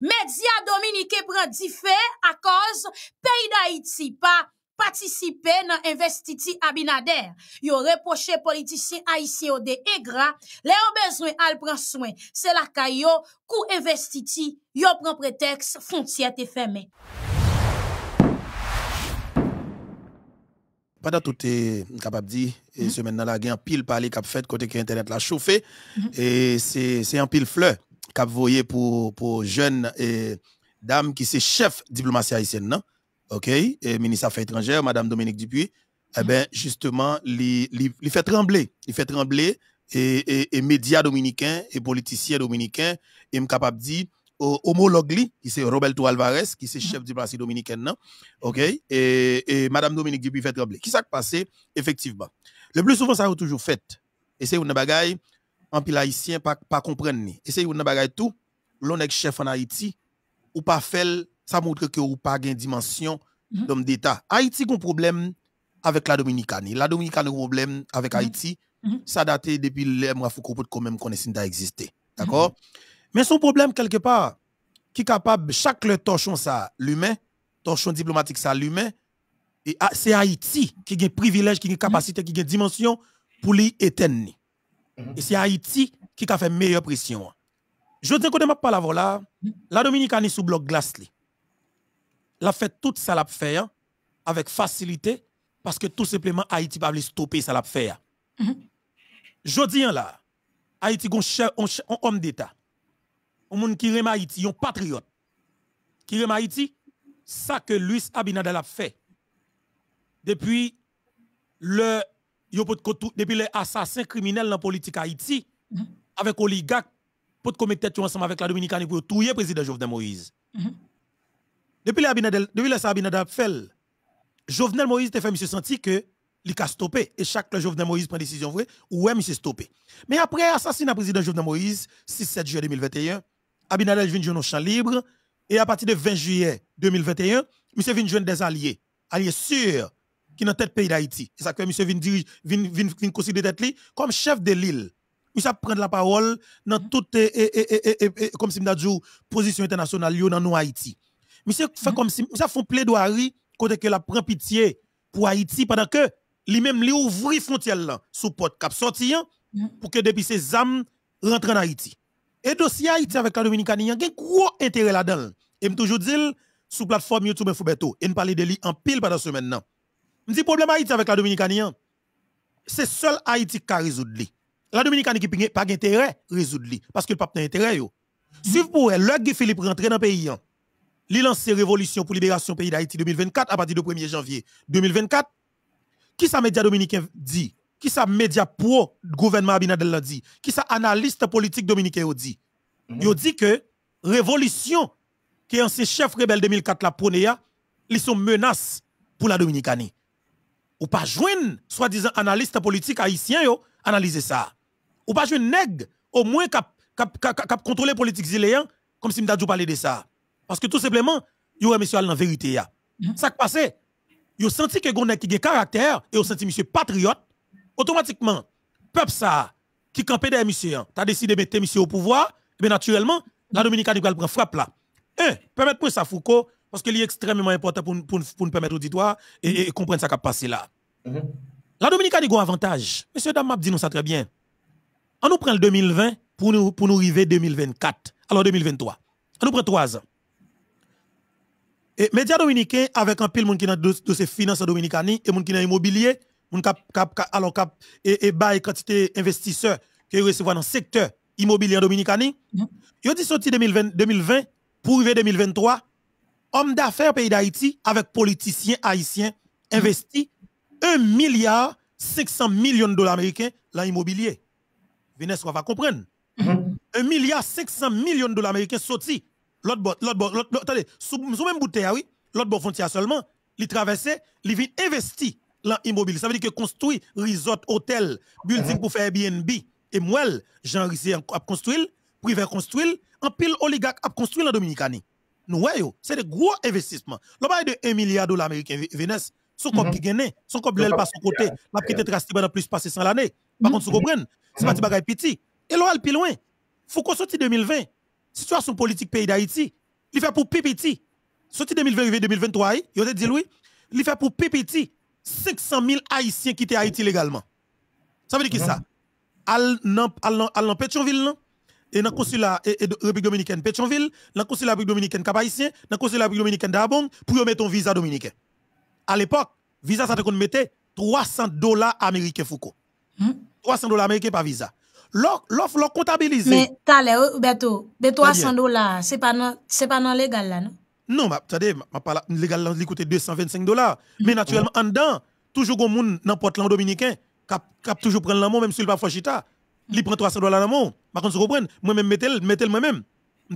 Medya Dominike pran dife a koz peyi da iti pa patisipe nan investiti abinader. Yo repoche politisi A.I.C.O.D. e gra, le yo bezwen al pran swen. Se la kayo, kou investiti, yo pran preteks fonciyate feme. Pada toute kapabdi, semen mm-hmm. nan la gen pil pali kapfet kote ki internet la choufe, semen nan la gen pil pali kapfet kote ki internet la choufe, Pour pour pour pour jeunes dames qui qui chef diplomatie haïtienne non ok, et Ministre Affaires Étrangères, Madame Dominique Dupuis, eh ben, justement, il fait trembler. trembler fait trembler, et et et médias dominicains et politiciens dominicains et me capable homologue qui c'est Roberto Alvarez, qui c'est chef diplomatie dominicaine, OK? Et, et Madame Dominique Dupuis fait trembler. Qui s'est passé, effectivement? Le plus souvent, ça a toujours fait. Et c'est une bagaille, en pile haïtien pas pas comprendre ni. Et c'est une bagaille tout, l'on est chef en Haïti ou pas fait ça montre que ou pas de dimension mhm. d'homme d'état. Haïti a un problème avec la Dominicanie. La Dominicanie a un problème avec mhm. Haïti. Mhm. Ça date depuis les mois Foucault quand même connaissance ça existé. D'accord Mais son problème quelque part qui capable chaque le torchon ça l'humain, torchon diplomatique ça l'humain et ah, c'est Haïti qui a un privilège, qui a une capacité, qui a une dimension pour lui éteindre. Mhm. Et c'est Haïti qui a fait meilleure pression. Je dis que je parle avant là, la Dominicaine est sous bloc glace. a fait tout ça hein, avec facilité parce que tout simplement Haïti pas stopper ça l'a fait. Hein. Mhm. Je dis hein, là, Haïti un homme d'État. Un monde qui aime Haïti, un patriote. Qui aime Haïti, ça que Luis Abinadel a fait depuis le depuis les assassins criminels dans politique Haïti mhm. avec oligarques pour commettre ensemble avec la Dominicaine pour tuer président Jovenel Moïse. Mhm. Depuis les Abinadel, depuis les Jovenel Moïse te fait monsieur senti que il a stoppé et chaque que Jovenel Moïse prend décision vraie ouais monsieur stoppé. Mais après assassinat président Jovenel Moïse 6-7 juillet 2021, Abinadel vient jouer au champ libre et à partir de 20 juillet 2021, monsieur vient jouer des alliés, alliés sûrs qui est dans tête pays d'Haïti. C'est ça que M. Vin dirige, considérer tête comme chef de l'île. Il sa prendre la parole dans tout et, et, et, comme si position internationale dans nous Haïti. Monsieur fait mm-hmm. comme si, ça font plaidoirie côté que la prend pitié pour Haïti pendant que lui-même lui ouvri frontières là, sous porte cap sorti mm-hmm. pour que depuis ses âmes rentrent en Haïti. Et dossier Haïti avec la Dominicanie, il y a un gros intérêt là-dedans. Et me toujours dire, sous plateforme YouTube Foubeto, et nous parler de lui en pile pendant ce semaine. Je dis problème Haïti avec la Dominicanien. Hein. C'est seul Haïti qui a résolu. La Dominicanie qui n'a pas d'intérêt à résoudre. Parce que le pape n'a pas d'intérêt. Mm-hmm. Si pour elle, le Philippe rentre dans le pays, hein, il lance révolution pour libération du pays d'Haïti 2024 à partir du 1er janvier 2024. Qui sa média dominicain dit Qui ça média pro gouvernement Abinadel dit Qui ça analyste politique dominicain dit mm dit que révolution qui est ses chef rebelle 2004 la PONEA, ils sont menaces pour la Dominicanie ou pas joindre soi-disant analyste politique haïtien yo analyser ça ou pas joindre nèg au moins cap cap cap contrôler politique ziléen comme si m'dadjou parler de ça parce que tout simplement yo monsieur la vérité ya mm-hmm. ça qui passé yo senti que vous qui gen caractère et yo senti monsieur patriote automatiquement peuple ça qui campait derrière monsieur hein, t'as décidé de mettre monsieur au pouvoir bien, naturellement la Dominicaine va prendre frappe là Eh, permettez moi ça Foucault parce qu'il est extrêmement important pour, pour nous permettre d'auditoire et, et comprendre ce qui a passé là. Mm-hmm. La Dominique a un avantages. Monsieur Damab dit nous ça très bien. On nous prend le 2020 pour nous, pour nous arriver 2024. Alors 2023. On nous prend trois ans. Et médias dominicains, avec un pile qui de, ces finances dominicaines et monde qui immobilier, alors cap, et, et bail quantité investisseurs qui recevoir dans le secteur immobilier dominicain, mm-hmm. ils ont dit sorti 2020, pour arriver 2023 homme d'affaires pays d'Haïti avec politiciens haïtiens investit 1 milliard 500 millions de dollars américains dans l'immobilier. Venez, on va comprendre. 1 mm-hmm. milliard 500 millions de dollars américains sortis. L'autre bord, l'autre bord, l'autre, attendez, sous, même bouteille, oui, l'autre bord frontière seulement, il traversé, il vient investir dans l'immobilier. Ça veut dire que construit resort, hôtel, building mm-hmm. pour faire Airbnb. Et moi, Jean-Rizier a construit, privé construit, un pile oligarque a construit la Dominicanie nous voyons, c'est des gros investissements. Le parle de 1 milliard de dollars américains, Vénès, son cop qui gagne, son cop l'aile passe son côté, la petite trace dans plus passer sans l'année. Par contre, vous comprenez, mhm. c'est pas des mhm. bagaille petit. Et là, plus loin, faut qu'on sorte 2020. Situation politique pays d'Haïti, il fait pour Pipiti. Sorti 2020 2023, il a dit oui, il fait pour Pipiti 500 000 Haïtiens quittent Haïti légalement. Ça veut dire qui ça? Mhm. Al, al, non? et dans le consulat République dominicaine Pétionville, dans le consulat République dominicaine Cap-Haïtien, dans le consulat République dominicaine Dabong pour mettre un visa dominicain. À l'époque, visa ça te mettait 300 dollars américains Foucault. 300 hmm? dollars américains par visa. L'offre l'offre comptabilise. Mais t'as l'air, Beto, de 300 dollars, c'est pas non, c'est pas légal là, non? Non, t'as attendez, ma parle légal là, coûte 225 dollars. Hmm. Mais naturellement, en dedans, toujours gon moun dans Portland dominicain, cap cap toujours prendre l'amour même s'il pas chita il prend 300 dollars dans mon. Par contre, vous comprenez, moi-même, mettez-le, moi-même.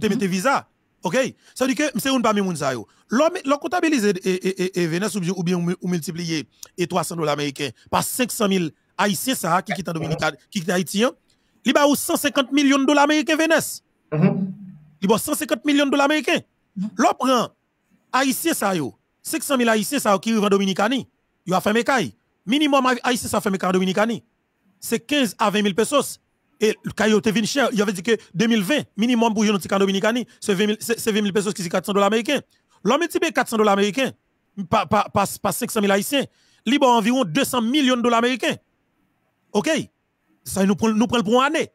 Je mettez visa. OK? Ça veut dire que c'est une parmi les gens. L'on comptabilise et, et, ou bien ou multiplier et 300 dollars américains par 500 000 haïtiens qui quittent Haïtiens, qui quittent Haïtien, il y 150 millions de dollars américains Vénus. Il y 150 millions de dollars américains. L'on prend haïtien ça, 500 000 haïtiens qui vivent en Dominicanie, ils ont fait mes Minimum haïtien ont fait mes en Dominicanie c'est 15 à 20 000 pesos. Et le il était cher, il avait dit que 2020, minimum pour Yonotika Dominicani, c'est 20 000 pesos qui c'est 400 dollars américains. L'homme est 400 dollars américains, pas 500 000 haïtiens. a environ 200 millions de dollars américains. OK? Ça, nous prend pour une année.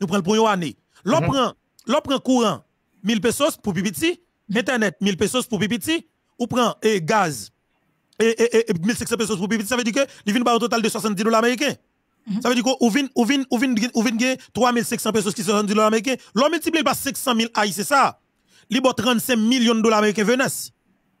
Nous prenons pour une année. L'on mm-hmm. prend, courant 1000 pesos pour Pipiti, Internet 1000 pesos pour Pipiti, ou prend gaz et, eh, pesos pour Pipiti, ça veut dire que il vient un total de 70 dollars américains. Mhm. Ça veut dire qu'on vient, on vient, on vient, on 3500 pesos qui sont rendus dollars américains. L'on multiplie par 500 000 haïs, c'est ça. Il 35 millions de dollars américains venus,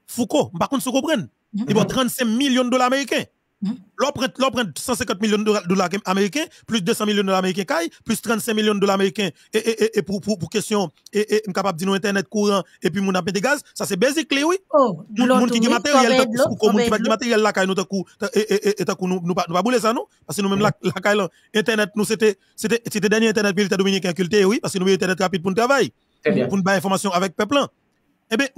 Foucault, par contre, se comprendre. Il 35 mhm. millions de dollars américains. Mhm. L'on prend 150 millions de dollars américains, plus 200 millions de dollars américains, plus 35 millions de dollars américains et, et, et, pour, pour, question, et, et capable de dire internet courant, et puis mon appel de gaz, ça c'est basically. oui. Oh, monde qui a matériel, qui matériel là, nous nous pas bouler ça, non? Parce que nous-mêmes, caille, internet, nous c'était, c'était, dernier internet, puis dominicain culté, oui, parce que nous avons internet rapide pour le travail. Pour nous information avec peuple. Hein. Eh bien,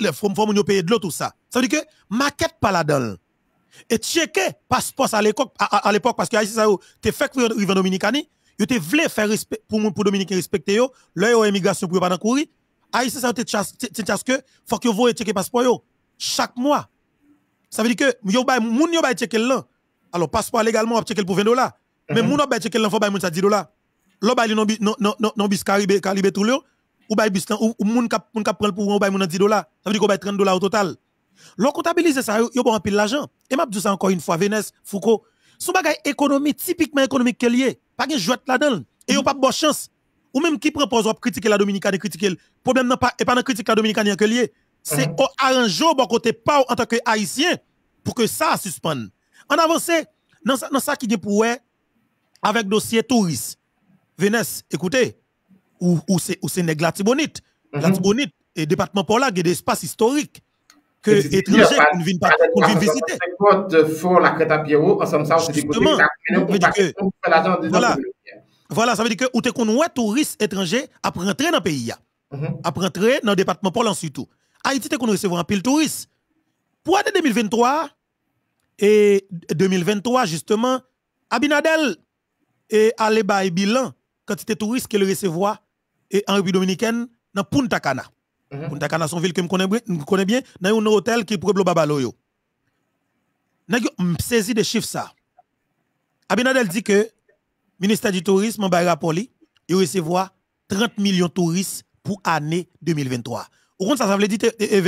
les fonds, yo payer de l'eau, tout ça. Ça veut dire que, maquette pas là-dedans et checker passeport à l'époque à, à l'époque parce que Haïti ça t'es fait pour rivière dominicani yo t'es voulait faire respect pour pour dominicain respecter yo leur immigration pour pas dans courir Haïti ça t'es parce que faut que vous checker passeport yo chaque mois ça veut dire que yo bay moun yo bay checker là alors passeport légalement checker pour 20 dollars mais mhm. moun bay checker là faut bay moun ça 10 dollars l'on bay non non non non bis caribé caribé tout le ou bay bis ou moun cap moun cap prendre pour ou bay moun 10 dollars ça veut dire qu'on bay 30 dollars au total l'on comptabilise ça, yo bon pile l'argent. Et m'a dit ça encore une fois, Vénès, Foucault. Son bagay économie, typiquement économique qu'elle est, pas de jouet là-dedans. Et yon pas bonne chance. Ou même qui propose de critiquer la Dominicaine, critiquer le problème n'est pas, et pas de critiquer la Dominicaine qu'elle est. C'est mm-hmm. au arrangeur bon côté pas en tant que haïtien pour que ça suspende. En avance, dans ça, qui est pour avec dossier touriste. Vénès, écoutez, ou, c'est, ou c'est Tibonite. Mm-hmm. La Tibonite, et département pour là, il des espaces historiques que étrangers qu'on ne vienne pas, qu'on visiter. de la ça, on se que voilà, voilà, ça veut dire que ou t'es qu'on touriste touristes étrangers à rentrer dans le pays, mm-hmm. Après rentrer dans le département Pôle surtout. Haïti t'es qu'on recevoir un pile touristes. Pour l'année 2023 et 2023 justement, Abinadel et et bilan quantité touristes qu'elle recevra en République dominicaine dans Punta Cana. On mhm. ta dans son ville que me connais connais bien dans un hôtel qui Pueblo Babaloyo. avons saisi des chiffres Abinadel dit que le ministère du tourisme en il recevra 30 millions de touristes pour l'année 2023. ça ça veut dire e-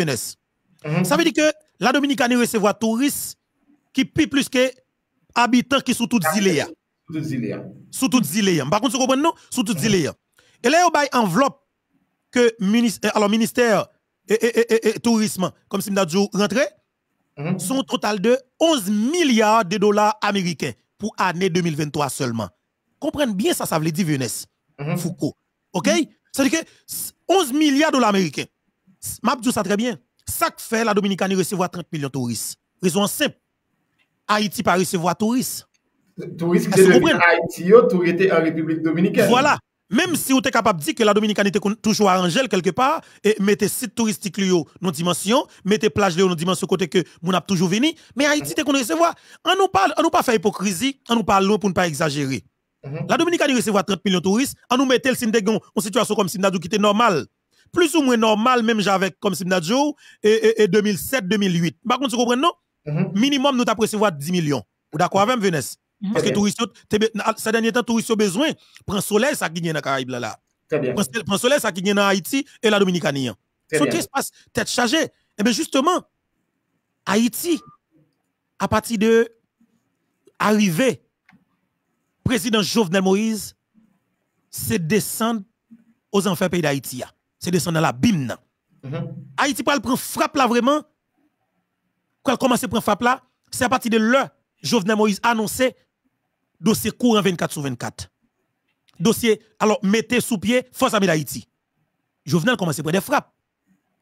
mhm. Ça veut dire que la Dominicaine des touristes qui plus plus que habitants qui sont toutes îles. Sous toutes îles. Par contre, vous comprenez non? Sous toutes îles. Et là, il y une enveloppe que le eh, alors ministère et, et, tourisme, comme si Mdadjou rentré, mhm. sont total de 11 milliards de dollars américains pour année 2023 seulement. Comprenez bien ça, ça veut dire Venesse, mhm. Foucault. OK? cest veut dire que 11 milliards de dollars américains. Mabdou ça très bien. Ça que fait la Dominicanie recevoir 30 millions de touristes. Raison simple. Haïti pas recevoir touristes. Touristes qui Haïti, touristes en République Dominicaine. Voilà. Même si vous êtes capable de dire que la était toujours arrangée quelque part, et mettez site touristique dans nos dimensions, mettez plage dans nos dimensions côté que vous avez toujours venu, mais Haïti te qu'on recevoir. On nous parle, on nous pas faire hypocrisie, on nous parle pour ne pas exagérer. Mhm. La Dominicanité recevoir 30 millions de touristes, on nous mettait le Sindegon en situation comme Simdadou qui était normal, Plus ou moins normal, même j'avais comme Simdadou, et, et 2007-2008. Par contre, vous comprenez, non? Mhm. Minimum, nous avons recevoir 10 millions. Vous d'accord avec Venesse? Mhm. Parce que ces derniers temps, touristes ont besoin. prendre soleil, ça qui vient dans Caraïbes là. Prendre soleil, ça qui vient dans Haïti et la Dominicanie. Hein. Ce qui se passe, tête chargée. Et eh bien, justement, Haïti, à partir de le président Jovenel Moïse, c'est descendre aux enfers pays d'Haïti. Hein. C'est descendre à la bim. Hein. Mhm. Haïti pour prendre frappe là vraiment. Quand elle commence à prendre frappe là, c'est à partir de là, Jovenel Moïse annoncé dossier courant 24 sur 24. Dossier, alors mettez sous pied Force Armée d'Haïti. Jovenel commence à prendre des frappes.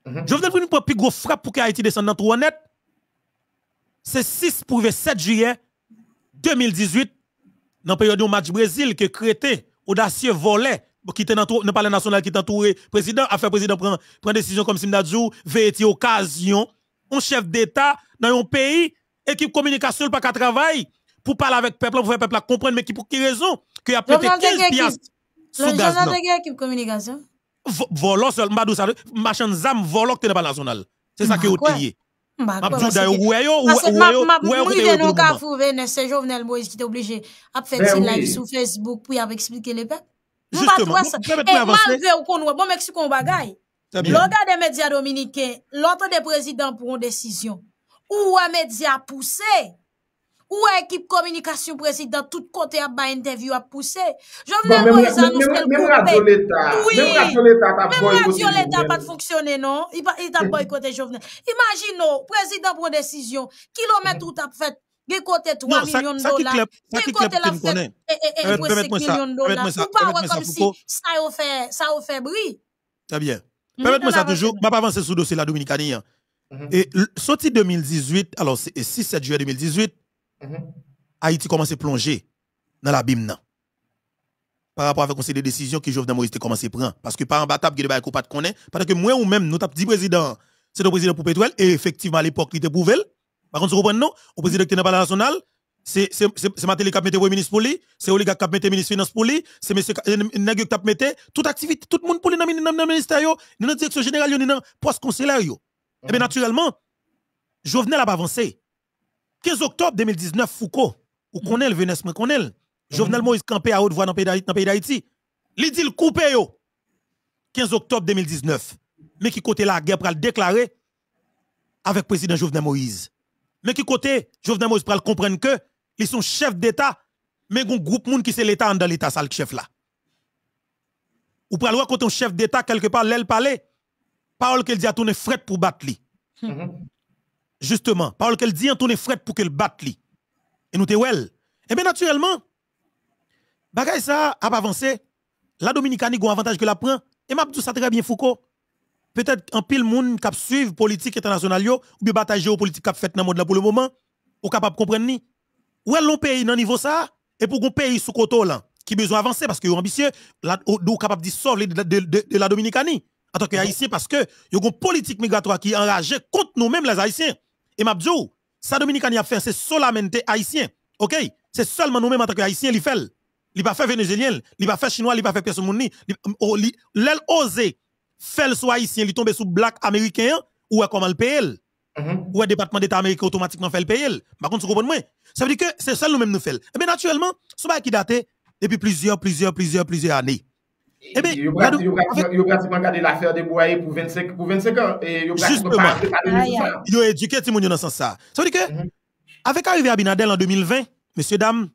Mm -hmm. Jovenel prend une plus grosse frappe pour que Haïti descende dans trou net. C'est 6 pour 7 juillet 2018, dans la période du match Brésil, que Crété, audacieux, volait, qui était dans le palais national qui est entouré, président, fait président prend, prend décision comme Simdadjou, vérité occasion, un chef d'État dans un pays, équipe communication, pas qu'à travail, pour parler avec peuple, pour faire peuple comprendre, mais qui pour quelle raison qu'il y a 15 piastres Volant machin zam, volant que tu pas national. C'est ça bah bah que vous avez. Parce que c'est Jovenel Moïse qui est obligé à faire live sur Facebook pour expliquer les Justement, ou L'autre des médias dominicains, l'autre des présidents pour décision. Ou un média poussé, ou équipe communication président tout côté a ba interview à poussé. Je veux anons tel koupe. même radio Oui. Même radio l'État ap boykote. Mèm radio l'Etat pat fonctionner non. il t'a eh. boykote Jovenel. Imagino, président prend décision kilomètre eh. tout eh, a fait Gè côté 3 fait dola. Gè kote la fèt. Et e, e, 5 milyon dola. Ou pa wè comme si ça au fait ça au fait bruit. Très bien. Mmh, Permettez-moi ça toujours, m'a pas avancer sur dossier la Dominicanie. Hein. Mmh. Et sorti 2018, alors c'est 6-7 juillet 2018, Mhm. Haïti commence à plonger dans l'abîme. Par rapport à la décisions décision que Jovenel Moïse commence à prendre. Parce que par un bataille, il y a des pas de connaît. Parce que moi ou même, nous avons dit président, c'est le président pour pétrole. Et effectivement, à l'époque, il était prouvé. Par contre, vous comprenez, non? le président qui n'est pas national, c'est Matéli qui a mis le ministre pour lui, c'est Oliga qui a mis le ministre finance pour lui, c'est M. Nagio qui a euh, mis toute activité, tout le monde pour lui dans le ministère, dans la direction générale, dans le poste conseillère Et eh bien mhm. naturellement, Jovenel là pas avancé. 15 octobre 2019, Foucault, ou qu'on est le Vénès, mais qu'on est Jovenel Moïse campé à haute voix dans le pays d'Haïti. Il dit le coupé yo. 15 octobre 2019. Mais qui côté la guerre le déclarer avec le président Jovenel Moïse. Mais qui côté Jovenel Moïse le comprendre que ils sont chefs d'État, mais un groupe monde qui c'est l'État dans l'État, ça le chef là. Ou le voir quand un chef d'État quelque part l'elle parler, parole qu'elle dit à tourner fret pour battre lui. Mm-hmm justement, par qu'elle dit, tourne fret pour qu'elle batte lui. Et nous te elle. Et eh bien naturellement, bagay ça a avancé. La Dominicanie a un avantage que la prend. Et m'a dit ça très bien Foucault. Peut-être un pile monde qui la politique internationale ou bien bataille géopolitique qui fait dans le monde pour le moment, ou capable de comprendre ni. Ou l'on pays dans niveau ça, et pour qu'on pays sous côté là, qui besoin avancer parce que sont ambitieux, là, ou capable de sauver de, de, la Dominicanie en tant que parce que y a une politique migratoire qui est enragée contre nous-mêmes les haïtiens. Et ma Mabdou, oh, ça Dominique a fait, c'est solamente haïtien. OK? C'est seulement nous-mêmes en tant que haïtien, li fait. Il pas fait vénézuélien, il pas fait chinois, il pas fait personne il L'el oh, osé faire sous haïtien, il tombe sous black américain, ou est comment le payer? Mm-hmm. Ou est département d'État américain automatiquement fait le payer? Par contre, vous comprenez? Ça veut dire que c'est seulement nous-mêmes nous fait. Et eh bien naturellement, ce qui date depuis plusieurs, plusieurs, plusieurs, plusieurs années. Eh bien, vous pratiquement gardé l'affaire de pour 25, ans. Justement. éduqué dans ce sens ça. Ça veut dire que, mhm. avec à en 2020, messieurs, dames,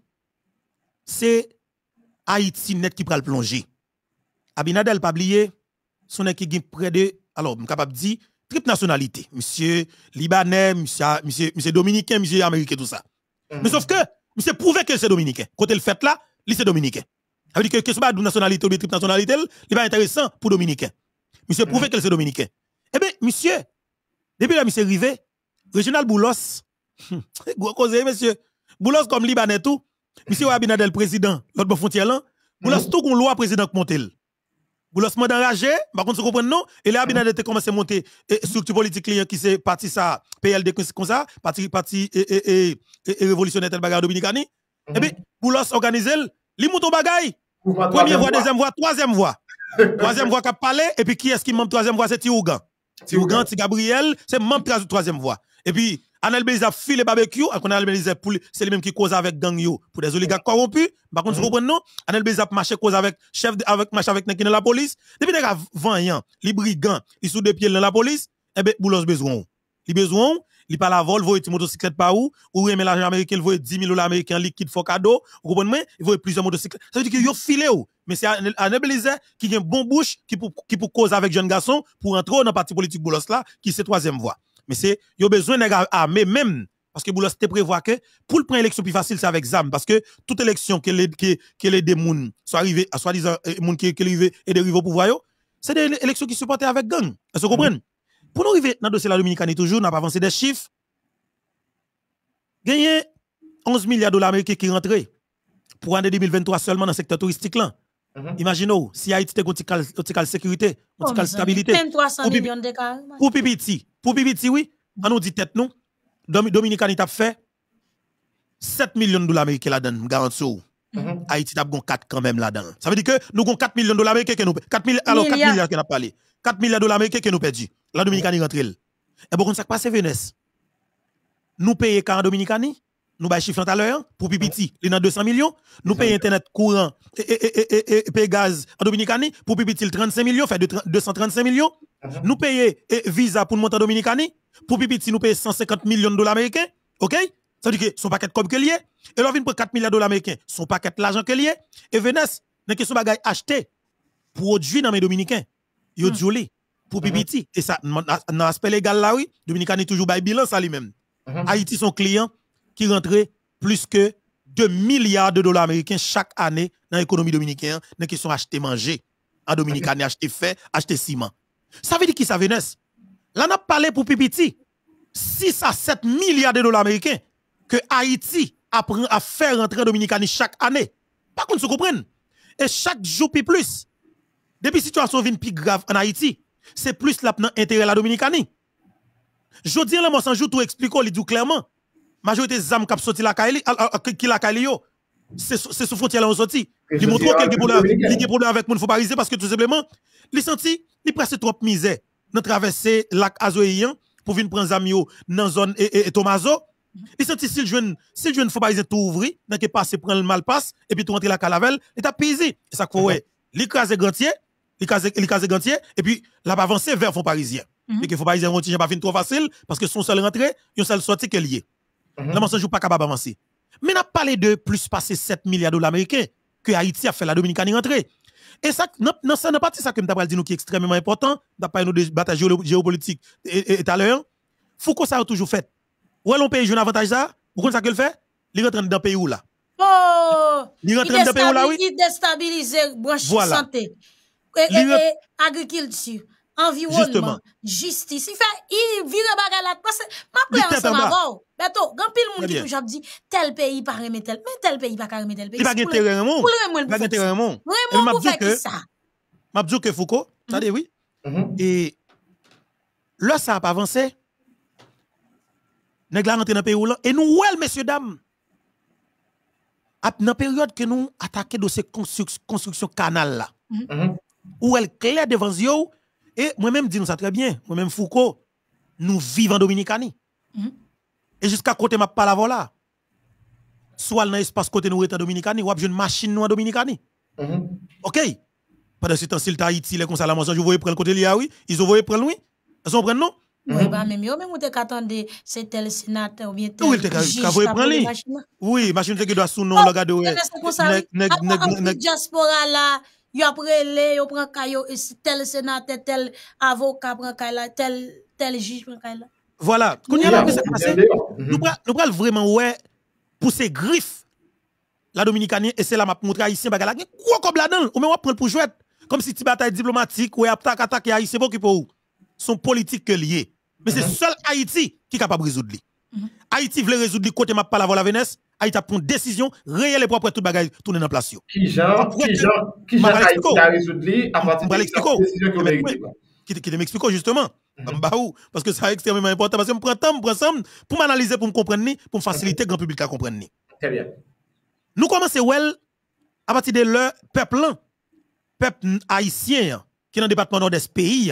c'est Haïti net qui prend le plonger. Abinadel, pas son équipe qui près de, alors, je suis capable de dire, triple nationalité. Monsieur Libanais, monsieur, monsieur, Dominicain, monsieur Américain, tout ça. Mhm. Mais sauf que, monsieur prouvé que c'est Dominicain. Côté le fait là, lui c'est Dominicain. Ça veut dit que que ce pas de nationalité ou de triple nationalité, il pas intéressant pour Dominicain. Monsieur prouve mm. qu'elle est Dominicain. Eh bien, monsieur, depuis là, monsieur Rivet, Régional Boulos, hum, gros eh, monsieur, Boulos comme Libanais tout, monsieur Abinadel président, l'autre frontière là, Boulos mm. tout qu'on loi président Montel. Boulos m'a enragé, par contre, vous comprenez, non? Et là, mm. Abinadel a commencé à monter structure politique client qui s'est parti ça, PLD comme ça, parti, parti, et, et, et, révolutionnaire bagarre Dominicani. Eh bien, Boulos organisé, les mouton bagay. Première voix, deuxième voix, troisième voix. troisième voix qui a parlé. Et puis qui est-ce qui membre troisième voix? C'est Tiougan. Tiougan, Ti Gabriel, c'est membre troisième voix. Et puis, Anel Beliza a filé barbecue. Anel Beliza c'est lui-même qui cause avec gang yo. Pour des oligarques corrompus. Par contre, vous mhm. comprenez non? Anel a marche cause avec chef, avec marche avec dans la police. Depuis des gars vaillants, les brigands, ils sont deux pieds dans la police. Eh bien boulos besoin. Ils besoin li pas la vol, des ti par où. ou, ou met l'argent américain, il voit 10 000 dollars américains liquide pour cadeau, vous comprenez il voit plusieurs motocyclettes. Ça veut dire que yo filé Mais c'est un qui a une bonne bouche, qui pour, qui cause avec jeune garçon, pour entrer dans le parti politique Boulos là, qui c'est troisième voie. Mais c'est, yo besoin d'être armé même, parce que Boulos te prévoit que, pour le prendre élection plus facile, c'est avec ZAM, parce que toute élection qui les, que, les des mouns, soit arrivé, soit disant, euh, qui, sont arrivé et dérivé au pouvoir, c'est des élections qui portées avec gang. Est-ce que vous comprenez? Pour nous arriver dans le dossier de la Dominicanie, toujours, nous n'a pas avancé des chiffres. Gagné 11 milliards de dollars américains qui rentrent pour l'année 2023 seulement dans le secteur touristique. Mhm. Imaginez, si Haïti était contre sécurité, contre oh, stabilité. 300 millions de dollars. Pour Pipiti, pour Pipiti, oui, on nous dit tête nous. Dominicani t'a fait 7 millions de dollars américains là-dedans, garantis. Mhm. Haïti t'a 4 quand même là-dedans. Ça veut dire que nous avons 4 millions de dollars américains qui nous 4 alors 4 milliards nous parlé. 4 millions de dollars américains nous perdu. La Dominicanie rentre. Et eh, bon, ça passe Venesse. Nous payons quand Dominicanie, nous payons chiffre tout à l'heure pour Pipiti, il y a 200 millions. Nous payons internet courant et, et, gaz en Dominicanie pour Pipiti 35 millions, fait 235 millions. Nous payons eh, visa pour le en Dominicanie pour Pipiti nous payons 150 millions de dollars américains. OK Ça veut dire que son paquet comme que lié et là vient pour 4 milliards de dollars américains, son paquet l'argent que lié et Venesse n'est que son bagage acheté produit dans mes dominicains. joli pour Pipiti. Uh-huh. et ça, dans l'aspect légal là, oui, Dominicani est toujours by bilan ça lui-même. Uh-huh. Haïti, son client qui rentrait plus que 2 milliards de dollars américains chaque année dans l'économie dominicaine, qui sont achetés manger en Dominicaine, achetés fait, achetés ciment. Ça veut dire qui ça Venesse? Là, on a parlé pour Pipiti. 6 à 7 milliards de dollars américains que Haïti apprend à faire rentrer Dominicani chaque année. Pas qu'on se comprenne. Et chaque jour, plus plus. Depuis la situation vient plus grave en Haïti, c'est plus l'intérêt de intérêt la Dominicanie. Je dis là, moi, sans jour, tout explique, il dit clairement. Majorité des âmes qui sorti la Kaili, euh, euh, qui la Kaili, c'est sous frontière là, on sorti. Il montre qu'il y a problèmes avec moun Foubarizé parce que tout simplement, ont senti, li presque trop misère dans traverser lac Azoéien pour venir prendre Zamio dans la zone et e- e- Tomazo. Il senti si le jeune, si le tout ouvri, dans que passe, prendre le mal passe, et puis tout rentrer la Calavelle, et ta paysé. Et ça, quoi, l'écrasé gantier il casse et puis là va avancé vers fond parisien. Mm -hmm. Et que dire parisien n'a pas fin trop facile, parce que son seul rentrée, une seule sortie qu'elle lié. le ne joue pas capable d'avancer. Mais n'a les deux plus passer 7 milliards de dollars américains que Haïti a fait la Dominicaine rentrer. Et ça, n'a ça, dans partie, ça que m'ta dit nous qui est extrêmement important, d'après de bataille géopolitique et tout à l'heure, Foucault ça a toujours fait. Ou alors, on paye un avantage ça, ou comme ça qu'elle fait, il rentre dans le pays où là. Oh! Il rentre dans le pays où là, oui. Il déstabilise branche santé agriculture, environnement, justice. Il fait, il vire bagay la parce ma plè ensemble avant. Beto, grand pile moun qui toujours dit tel pays pa remet tel, mais tel pays pa remet tel pays. Il pa gen terrain Il pa gen terrain m'a dit que m'a dit que Foucault, ça mhm. dit oui. Mhm. Et là ça a pas avancé. Nèg la rentre dans pays ou là et nous ouais messieurs dames. À la période que nous attaquons de ces constructions canal là. Mhm ou elle claire devant yo et moi-même dis nous ça très bien moi-même Foucault nous vivons en Dominicanie -hmm. et jusqu'à côté m'a pas la voilà soit dans espace côté nous en Dominicanie ou une machine nous en Dominicanie -hmm. OK pendant ce temps si le Tahiti, les comme ça la mensonge je voyais prendre côté là oui ils ont voyé prendre lui ils ont prendre non Oui, bah, mais même yo, même ou te katande, c'est tel sénateur ou bien tel. Oui, te Oui, machine c'est qui doit sous nom, oh, le Mais c'est comme ça, Diaspora là Yo après les, yo prend caillou tel sénateur, tel avocat prend tel tel juge Voilà, y a ce Nous mhm. pral vraiment ouais pour ces griffes la dominicaine et c'est là m'a montré haïtien bagala quoi comme la dedans ou même on prend pour jouer comme si une bataille diplomatique ou attaque attaque haïtien pour qui pour son politique lié. Mais c'est mhm. seul Haïti qui est capable de résoudre. Mhm. Haïti veut résoudre côté m'a pas la Haïti a une décision réelle et propre tout bagage tourner dans place. Qui genre, qui genre, qui genre à partir de qui qui, m'explique justement. Mhm. Bah, bah, parce que c'est extrêmement important. Parce que je prends temps, temps pour m'analyser, pour me comprendre, pour faciliter le grand public à comprendre. Très bien. Nous commençons à partir de le peuple, peuple haïtien, qui est dans le département nord pays,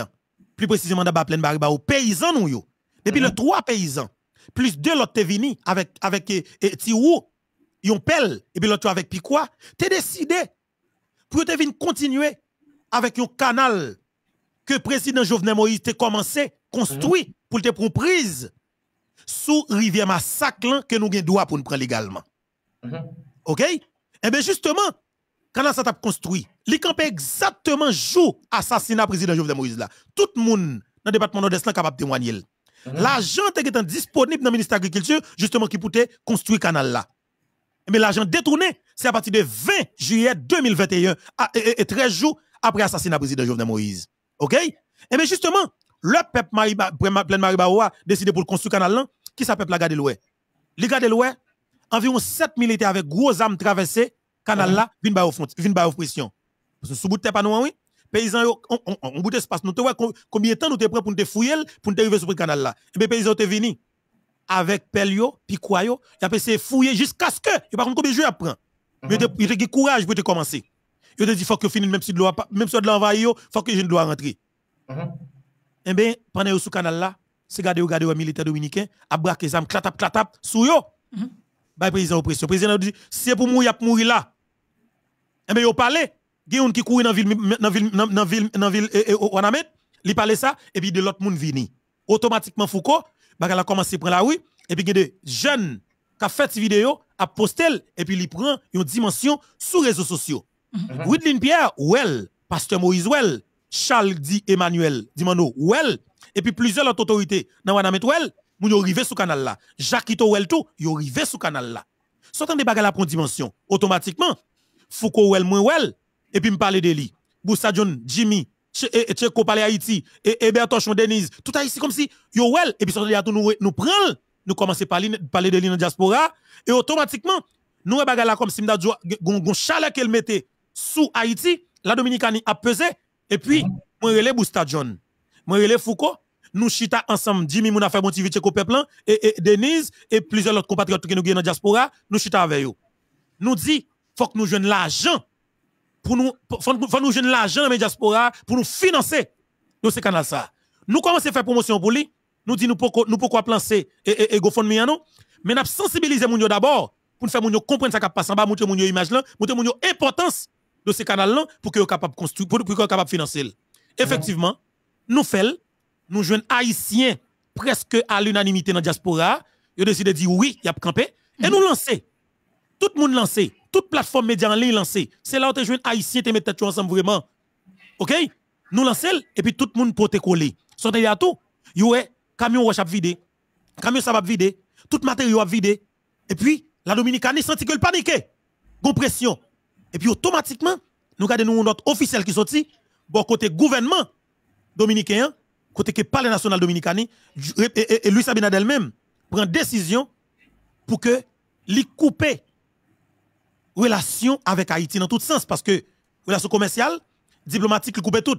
plus précisément dans la plaine barrière, paysans, nous, depuis le mhm. trois paysans, plus deux l'autre avec, avec et, yon pelle, et puis l'autre avec Piqua, t'es décidé pour te continuer avec un canal que le président Jovenel Moïse a commencé, construit, mhm. pour te prendre prise sous rivière massacre que nous avons droit pour prendre légalement. Mhm. OK? Et eh bien, justement, quand ça t'a construit, Les campé exactement jour assassinat président Jovenel Moïse là. Tout le monde dans le département nord-est capable de témoigner. Mhm. L'argent était disponible dans le ministère de l'Agriculture, justement, qui pouvait construire canal là. Mais l'argent détourné, c'est à partir de 20 juillet 2021, et, 13 jours après l'assassinat du président Jovenel Moïse. OK? Et mais justement, le peuple plein Marie Baroua décidé pour construire canal là, qui s'appelle la Gade La Les le environ 7 militaires avec gros armes traversées, canal mhm. là, viennent au pression. Parce que sous bout de pas hein, oui paysans on, on, bout d'espace. Nous te voit combien de temps nous te prend pour te fouiller, pour te arriver sur le canal là. Et eh ben paysan te vini avec pelio, piquoyo, ils ont a passé fouiller jusqu'à ce que, il pas contre combien de jours ils mais Il ont mm-hmm. eu courage pour te commencer. Ils ont dit, faut que finisse, même si de même si de l'envahir, il faut que je dois rentrer. Mm-hmm. et eh ben pendant sous sur canal là, c'est garder ou garder militaires dominicains, à braquer les armes, clatap, clatap, sous eux. Mm-hmm. Bah, président oppression. Le président dit, c'est pour mourir, a mourir là. et eh ben ils ont parlé gen qui a dans ville dans ville dans ville ville Wanamet, eh, eh, ça et puis de l'autre monde vini. Automatiquement Foucault prendre la rue et puis de jeunes qui fait vidéo a postel et puis il prend une dimension sur réseaux sociaux. Mhm. Pierre, well, pasteur Moïse well, Charles dit Emmanuel, et puis plusieurs autres autorités dans Wanamet well, moun yo rivé canal là. Jacquito well tout, yo rivé sous canal là. des dimension automatiquement Foucault well moins well et puis me parler de lui. Boussa John, Jimmy, Tcheko parler Haïti, et Hébert Denise, tout Haïti comme si, yo well, et puis sorti nous, nous prenons, nous commençons à parler, de lui dans diaspora, et automatiquement, nous avons comme si nous avons chaleur qu'elle mettait sous Haïti, la Dominicanie a pesé, et puis, moi relais Bousta John, moi relais Foucault, nous chita ensemble, Jimmy Mouna fait mon TV Tcheko Peplan, et, et Denise, et plusieurs autres compatriotes qui nous gagnent dans diaspora, nous chita avec eux. Nous dit, faut que nous jeunes l'argent pour nous, pour, nous l'argent dans la diaspora, pour nous financer dans ce canal là Nous commençons à faire promotion pour lui. Nous disons, nous pourquoi, nous pourquoi planter et, et, et GoFundMe hein, nous. Mais nous sensibiliser les d'abord pour faire faire comprendre ce qui passe en bas, montrer leur image là, montrer les importance de ce canal là pour qu'ils soient capables de construire, pour financer. Effectivement, nous faisons, nous jeunes haïtiens presque à l'unanimité dans la diaspora, ils décident de dire oui, il y a campé, et mhm. nous lancer. Tout le monde lancer toute plateforme média en ligne lancée. C'est là où tu joues haïtien, tu mets tête ensemble vraiment. OK Nous lançons et puis tout le monde peut te coller. Sont à tout. Yo camion wash vidé. Camion ça va vider. Tout matériau va vidé. Et puis la Dominicanie sentit que le panique. Gon pression. Et puis automatiquement, nous regardons notre officiel qui sorti bon côté gouvernement dominicain, côté que parle national dominicain, et, lui et Luis même prend décision pour que li couper relation avec Haïti dans tout sens parce que relation commerciale, diplomatique, coupé tout.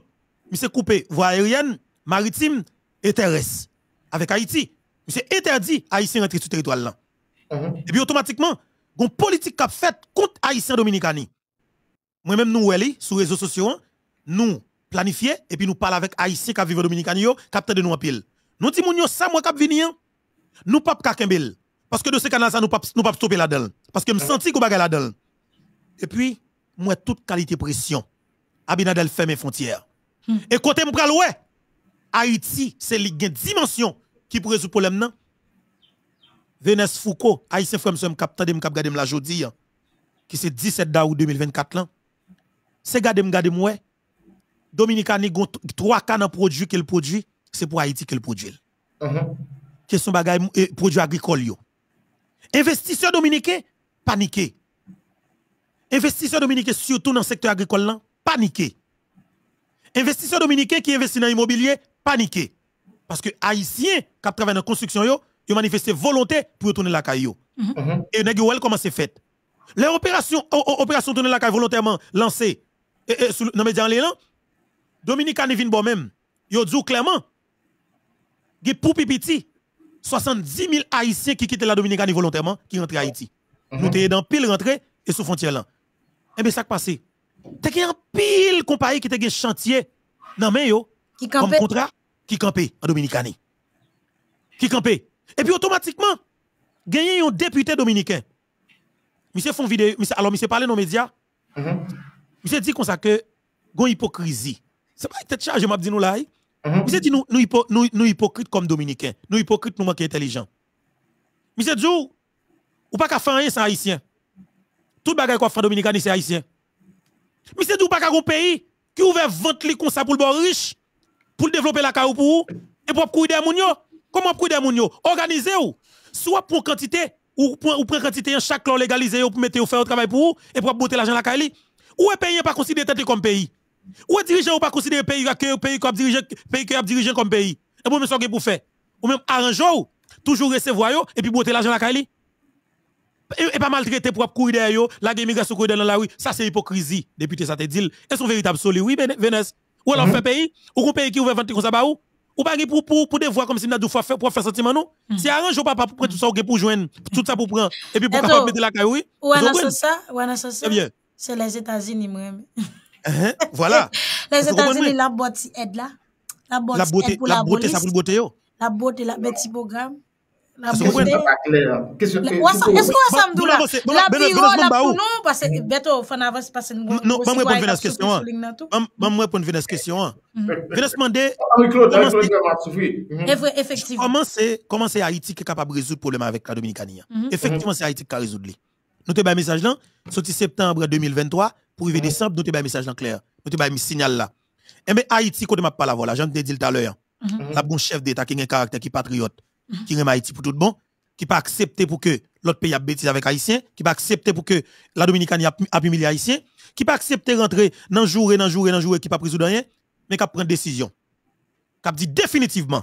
Monsieur coupé voie aérienne, maritime et terrestre avec Haïti. Monsieur interdit Haïtien rentrer sur territoire là. Mhm. Et puis automatiquement, une politique cap fait contre Haïtien Dominicani. Moi-même nous sur les réseaux sociaux, nous planifier et puis nous parler avec haïtien qui vivent Dominicani yo, capteur de nous en pile. Nous disons yo ça moi nous venir. Hein, nous pas nous parce que de ce canal nous pas nous pas stopper là-dedans parce que me mhm. senti qu'on bagaille là-dedans. Et puis, moi, toute qualité pression, Abinadel ferme mes frontières. Hmm. Et côté m'pral, ouais, Haïti, c'est une dimension qui pourrait résoudre le problème, Vénès Foucault, Haïti, Frère, qui est le la jodi, hein, qui c'est 17 d'août 2024, là. C'est gade Gadem, ouais. Dominique trois cas dans produit qu'elle produit, c'est pour Haïti qu'elle produit. Mm-hmm. Question bagaille, produit agricole, yo. Investisseurs dominicains, paniqués. Investisseurs dominicains, surtout dans le secteur agricole, paniqué. Investisseurs dominicains qui investissent dans l'immobilier, paniqué, Parce que Haïtiens qui travaillent dans la construction, ils manifesté volonté pour retourner la caille. Mm-hmm. Et ils comment c'est fait. Les opérations, opérations tourner la caille volontairement lancées eh, eh, dans les médias en l'élan, Dominique pas bon même, ils dit clairement, que pour pipiti, 70 000 Haïtiens qui quittent la Dominicaine volontairement, qui rentrent à Haïti. Mm-hmm. Nous sommes dans pile rentrée et sous frontière là. Eh bien, ça qui passe. T'as un pile compagnie qui t'a un chantier dans main yo. Qui Comme contrat, qui campe en Dominicanie. Qui campe. Et puis automatiquement, gagné un député dominicain. Monsieur font vidéo, monsieur, alors monsieur parle dans les médias. Mm -hmm. Monsieur dit comme ça que gon hypocrisie. C'est pas tête charge m'a dit nous là. Hein. Mm-hmm. Monsieur dit nous nous, hypo, nous, hypocrites comme dominicains. Nous hypocrites nous manque intelligent. Monsieur dit ou pas qu'à faire rien sans haïtien. Tout bagay coiffeur dominicain, c'est haïtien. Mais c'est tout pas au pays qui ouvre vente li comme ça pour le bon riche, pour développer la carrière pour vous, et pour couper des mounio. Comment courir des mounio? Organisez ou. Soit pour quantité, ou pour, quantité, en chaque clan légalisé pour mettre ou faire un travail pour vous, et pour botter l'argent la caille. Ou est pays pas considéré comme pays? Ou est dirigeant ou pas considéré pays que pays comme dirigeant, pays que comme pays? Et vous, me sortir pour faire. Ou même arrangez ou, toujours recevoir et puis botter l'argent la caille et pas maltraité pour courir derrière la immigration courir dans la rue ça c'est hypocrisie député ça te dit est-ce un véritable soli oui Venez ou alors mhm. fait pays ou un pays qui ouvre vente comme ça ba ou ou pas pour pour pour devoir comme si n'a deux fois faire pour faire sentiment non mhm. c'est arrange papa pour tout ça pour joindre tout ça pour prendre et puis pour capable mettre la caille oui ou c'est ça ou c'est ça eh bien c'est les États-Unis même uh-huh. voilà les États-Unis la boîte aide là la boîte la beauté la beauté ça pour beauté yo la beauté la petit programme Qu'est-ce que Est-ce qu'on a ça de ou là? La vie, la peau, non parce que bientôt, fin avril, parce que nous, nous, maman, moi, pour une question, maman, moi, pour une question, venez demander. Ah, mm-hmm. Comment c'est comment c'est Haïti qui est capable de résoudre le problème avec la Dominicanie mm-hmm. Mm-hmm. Effectivement, c'est Haïti qui a résolu. Notre le message là, sorti septembre 2023, pour le mois de décembre, notre dernier message là clair, notre dernier signal là. Eh ben Haïti, qu'on ne m'appelle pas la Voilà, j'en ai dit tout à l'heure. La bonne chef d'état qui a un caractère qui patriote qui remet Haïti pour tout bon, qui pas accepté pour que l'autre pays a bêtise avec Haïtien, qui pas accepté pour que la Dominicanie a, pu humilié Haïtien, qui pas accepté rentrer dans le jour et dans jour et dans jour et qui pas pris rien, mais qui une décision. Qui a dit définitivement,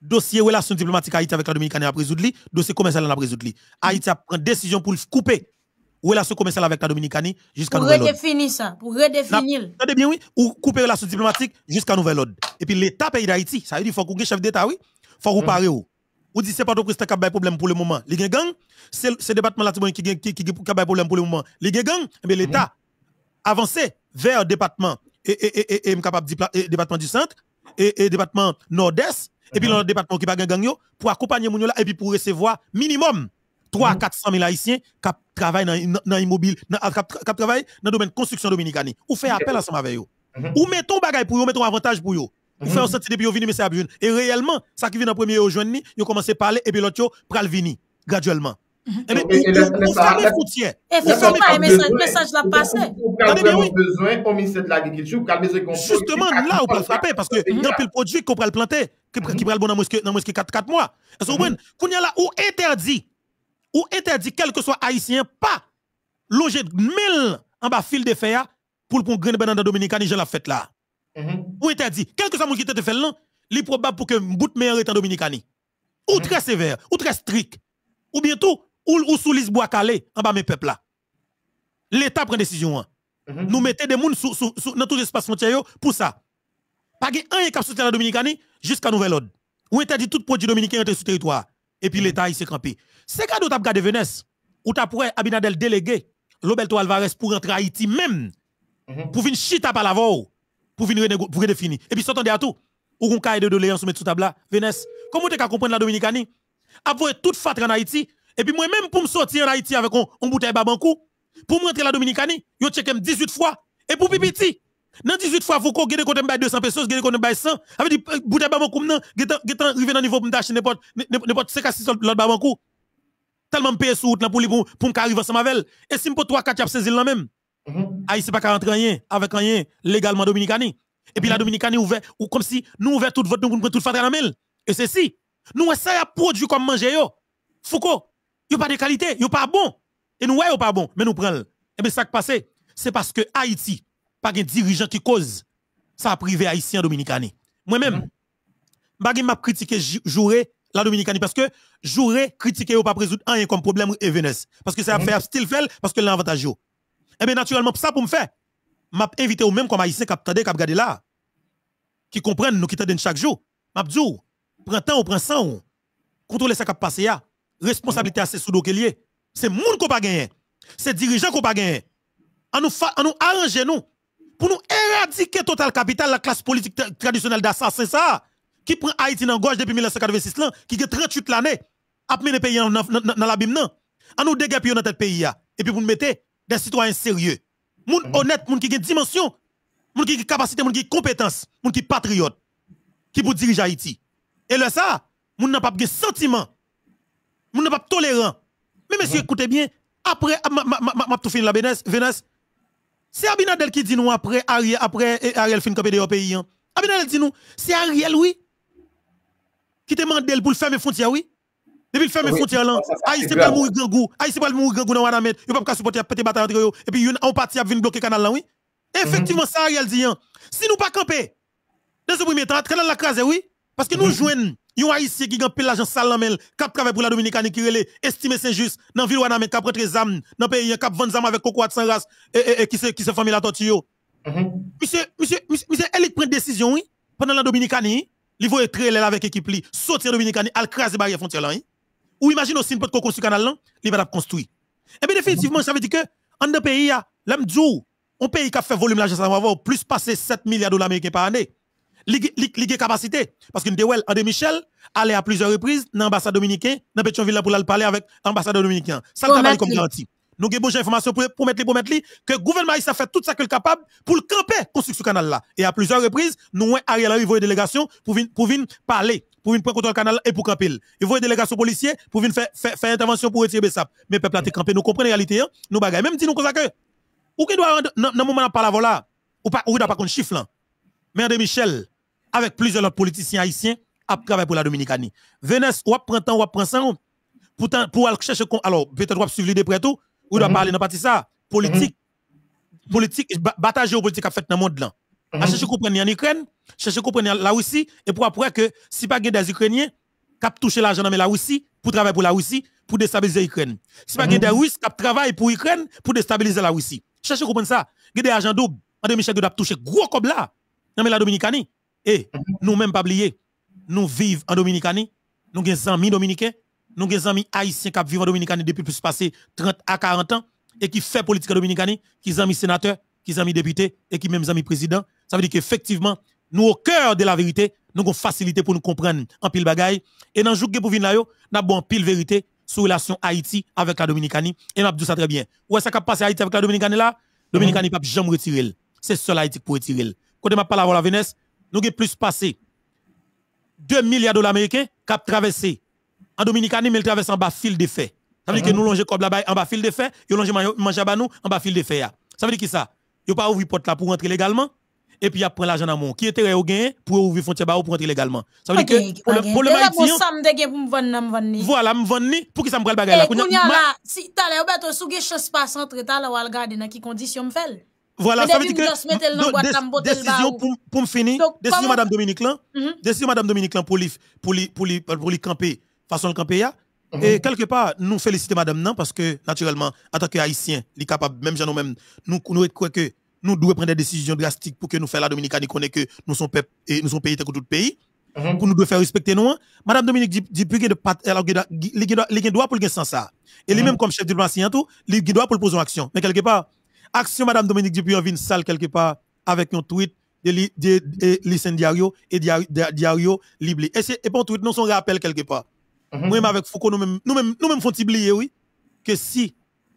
dossier relation diplomatique Haïti avec la Dominicanie a résoudre li, dossier commercial a résoudre li. Haïti a pris décision pour couper relation commerciale avec la Dominicanie jusqu'à nouvel ordre. Pour redéfinir ça, pour redéfinir. Attendez bien oui, ou couper relation diplomatique jusqu'à nouvel ordre. Et puis l'État pays d'Haïti, ça veut dire qu'il faut qu'on chef d'État oui, faut Vous mhm. ou. Ou dit n'est pas le presse qui a problème pour le moment. Les gang, c'est le département là qui qui a un problème pour le moment. Les gang, mais eh l'état mhm. avance vers le département et du département du centre et, le département nord-est et puis mhm. le département qui un gang pour accompagner les là et pour recevoir minimum 300 400 000 haïtiens qui travaillent dans le domaine qui travaillent dans domaine construction dominicaine. Ou fait appel à ensemble avec eux. Ou mettons bagay pour eux, mettons avantage pour vous. Mm -hmm. Faire sortir depuis yo vini mais c'est abjoun. Et réellement, ça qui vient en premier yo joindre ni, yo commence à parler et puis l'autre yo pral vini graduellement. Mhm. Eh et mais on ferme frontière. Et faut pas message message la passé. Ah, on a ah, besoin au ministère de l'agriculture, on a besoin qu'on Justement là on peut frapper parce que dans pile produit qu'on pral planter, qui pral bon dans moins dans moins 4 4 mois. Est-ce que vous comprenez Qu'on y a là ou interdit ou interdit quel que soit haïtien pas loger 1000 en bas fil de fer pour pour grain dans Dominicaine, je la fête là. Mhm. Ou interdit. dit, quel mon qui te fait là, il probable pour que bout meilleur est en Dominicani. Ou mhm. très sévère, ou très strict. Ou bientôt, ou, ou sous l'isbois calé, en bas mes peuples là. L'État prend décision. Hein. Mhm. Nous mettons des gens sous tous dans tout pour ça. Pas un qui a la Dominicanie jusqu'à nouvelle ordre. Ou interdit tout produit dominicain entre sur territoire. Et puis l'État il s'est campé. C'est quand tu as gardé Venesse, ou tu as Abinadel délégué Lobelto Alvarez pour rentrer à Haïti même, pour venir chita par la voie pour venir pour redéfinir. Et puis s'entendez à tout. Ou un cahier de doléances met sous table là, Vénès. Comment tu comprendre la Dominicanie avoir toute fatre en Haïti et puis moi-même pour me sortir en Haïti avec un bouteille babankou pour me rentrer la Dominicanie, yo checkem 18 fois et pour pipiti. Dans 18 fois vous gade côté m'baye 200 pesos, gade côté 100, avec bouteille babankou non getan getan rivé dans niveau pour m'acheter n'importe n'importe 5 à 6 l'autre babankou. Tellement payer sous route là pour pour qu'on arrive ensemble avec elle et si m'po 3 4 saisir là même. Haïti mhm. ah, pas qu'à rentrer avec rien légalement dominicani. Et puis la mhm. dominicani ouvert ou comme si nous ouvert toute votre nous pour faire la en Et c'est si nous essayons à produire comme manger yo. Foucault, a pas de qualité, a pas bon. Et nous ouais a pas bon, mais nous prenons. Et eh bien ça qui passe, c'est parce que Haïti pas de dirigeant qui cause ça a privé haïtien dominicani. Moi-même, je ne m'a critiqué la dominicani parce que j'aurais critiquer ou pas résoudre un comme problème et Parce que ça a mhm. fait style parce que l'avantage yo. Eh bien, naturellement, ça pour me faire, m'a invité ou même comme haïtien qui ont qui là, qui comprennent nous qui t'aident chaque jour. M'a dit, oh, prends temps ou prends sang contrôler ça qui passe là. Ah. Responsabilité assez sous lié. C'est monde qu'on pas gagné. C'est dirigeant qu'on pas gagné. On nous on nous arranger nous pour nous éradiquer total capital la classe politique traditionnelle d'assassin, ça qui prend Haïti dans gauche depuis 1986 là qui a 38 l'année a de pays dans l'abîme non. On nous dégapions dans tête pays ah. et puis pour nous mettre des citoyens sérieux. Moun mhm. honnête, moun qui a dimension, moun qui a capacité, moun qui a compétence, moun qui sont patriote, qui pour diriger Haïti. Et le ça, moun n'a pas de sentiment, moun n'a pas de tolérant. Mais monsieur, mhm. écoutez bien, après, ma tout finir la Venesse. c'est Abinadel qui dit nous après Ariel, après eh, Ariel fin de au pays. Hein. Abinadel dit nous, c'est Ariel, oui, qui demande pour le fermer frontières oui. Depuis le ferme frontière là, Haïti ah, c'est pas mourir gangou, Haïti c'est pas mourir gangou dans Wanamet, il pas supporter péter bataille entre eux et puis on parti à venir bloquer canal là oui. Effectivement mhm. ça Ariel dit hein. si nous pas camper dans ce premier temps canal la crase oui parce que nous mhm. jouons, y'a haïtien qui gagne l'argent sale en mel, cap pour la Dominicaine qui là, estimé c'est juste, dans ville Wanamet, cap des zam, dans pays, cap vendre zam avec Coco de sans et, qui se, qui se famille la tortue. Mhm. Monsieur, monsieur, monsieur, elle prend décision, oui, pendant la Dominicaine, il faut être avec équipe lui sortir Dominicaine, al crase barrière frontière là, oui. Ou imagine aussi, pas de le canal là, il va construire. Et eh bien, définitivement, ça veut dire que, en deux pays, l'homme oh, un pays qui a fait volume l'argent, ça va avoir plus passé 7 milliards de dollars américains par année. Ligue capacité. Parce que a André Michel, allait à plusieurs reprises dans l'ambassade dominicaine, dans Pétionville pour aller parler avec l'ambassade dominicain. Ça, le travail comme garantie nous avons besoin d'informations pour, pour mettre les pour mettre que le gouvernement a fait tout ce qu'il est capable pour le camper ce canal là. Et à plusieurs reprises, nous avons Ariel Henry une délégation pour venir pour parler, pour venir prendre contrôle canal et pour camper. Il une délégation policière pour venir faire faire, intervention pour retirer Bessap. Mais peuple a été campé, nous comprenons la réalité, hein. nous bagaille même si nous avons ça que ou qui doit dans moment pas la voilà ou pas ou pas contre chiffre là. Mais de Michel avec plusieurs autres politiciens haïtiens a travaillé pour la Dominicanie. Venez, ou prend temps, ou prend printemps Pourtant, pour aller chercher, alors peut-être ou suivre de près tout, ou doit mhm. parler dans partie ça. Politique. Mhm. Politique, bataille géopolitique a fait dans le monde là. Mhm. A chercher comprendre en Ukraine, à comprendre la Russie, et pour après que si pas des Ukrainiens, cap toucher l'argent dans la Russie, pour travailler pour la Russie, pour déstabiliser l'Ukraine. Si pas des Russes, cap travailler pour l'Ukraine, pour déstabiliser la Russie. Cherchez comprendre ça. Il des agents doubles. André Michel doit toucher gros comme là. Dans la Dominicanie. Et eh, nous-mêmes, pas oublier, nous vivons en Dominicanie. Nous avons 100 000 Dominicains nous avons des amis haïtiens qui vivent en Dominicanie depuis plus de 30 à 40 ans et qui fait politique en Dominicanie, qui sont amis sénateurs, qui sont amis députés et qui même amis présidents. Ça veut dire qu'effectivement, nous au cœur de la vérité, nous avons facilité pour nous comprendre en pile bagaille. Et dans le jour pour venir nous avons pile vérité sur relation Haïti avec la Dominicanie. Et nous avons dit ça très bien. Où est-ce qui passé Haïti avec la Dominicanie là? Dominicanie mm pas jamais retirer. C'est seul Haïti pour retirer. Quand je parle à la Venesse, nous avons plus passé 2 milliards de dollars américains qui ont traversé en ils mais traverse en bas fil de fait. Ça veut dire que ah. nous longeons comme là-bas en bas fil de fait, nous longeons manger à nous en bas fil de fait. Ça veut dire que ça, yo pas ouvrir porte là pour rentrer légalement et puis après l'argent à mon qui était au gain pour ouvrir frontière ba pour entrer légalement. Ça veut dire que pour le pour le haïtien me pour Voilà me vendre pour qui ça me prend bagage là. Eh, ma... Si t'allais au bateau sous chance pas entrer t'as va regarder dans qui condition me fait. Voilà, ça veut dire que décision pour me finir, décision madame Dominique là, mhm. décision madame Dominique là pour pour pour pour camper façon le campé. Mhm. Et quelque part, nous féliciter madame non parce que naturellement, en tant que haïtien, les capables même nous même nous nous que nous devons prendre des décisions drastiques pour que nous faire la Dominicaine connaît que nous sommes peuple et nous sommes pays tout pays. Mhm. Pour nous devons faire respecter nous. Hein. Madame Dominique dit, de elle a droit pour le ça. Et lui-même mhm. comme chef diplomatique hein, tout, il doit droit pour poser une action. Mais quelque part, action madame Dominique Dupuy en une salle quelque part avec un tweet de Lysen Diario et Diario Libre. Et c'est pour tweet, nous son rappel quelque part nous même avec Foucault, nous-mêmes nous nous oublier, oui, que si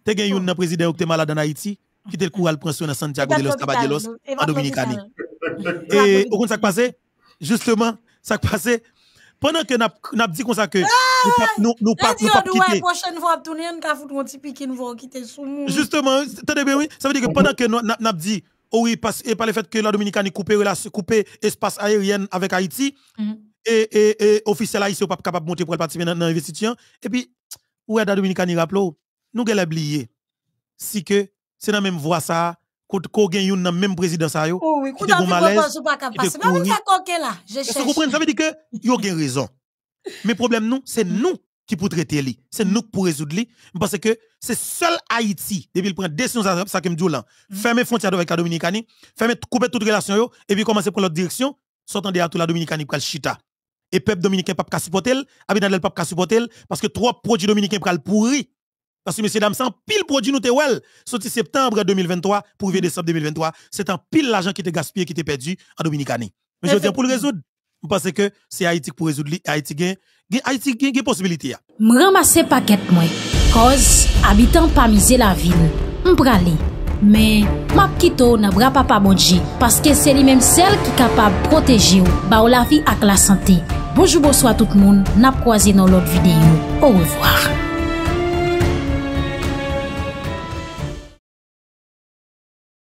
tu as un président malade en Haïti, qui te le prince Santiago de los Caballeros en Dominicani. Et au compte ça passe, justement, ça passé, pendant que nous avons dit ah! que nous nous pas nous un nous quitter Justement, oui, ça veut dire que pendant que nous dit, oh oui, parce, et par le fait que la se couper espace aérien avec Haïti, mhm et, et, et officiel haïtien pas capable de monter pour participer dans l'investiture. Et puis, où est la Dominicaine Raplo? nous avons oublié. Si que c'est dans la même voie ça, qu'on gagne dans même président ça, yo, oh oui, qui est malaise, qui pas pourri. là, je que vous comprenez? Ça veut dire que yo gagne raison. Mais problème nous, c'est nous qui pouvons traiter lui. C'est nous qui pouvons résoudre lui. Parce que c'est seul Haïti, depuis le prend décision, ça que je oh là, mm. fermer frontières avec la Dominicanie, fermer, couper toutes relation, yo, et puis commencer pour l'autre direction, s'entendre à la Dominicanie pour le chita et peuple dominicain pas supporter, Abinadel pas supporter parce que trois produits dominicains pral pourri. Parce que messieurs dames, c'est un pile produit nous well, sorti septembre 2023 pour vivre décembre 2023, c'est un pile l'argent qui était gaspillé, qui était perdu en Dominicanie. Mais je tiens pour le résoudre, Parce que c'est Haïti pour résoudre Haïti gain Haïti gain possibilité. Me ramasser paquet moi cause habitant pas miser la ville. M'pralé mais map kito n'a bra vais parce que c'est que li menm sel ki qui sont ou de protéger... Bah, la vie avec la santé... Bojou bo swa tout moun, nap kwa zi nan lot videyo. Ouwezwa.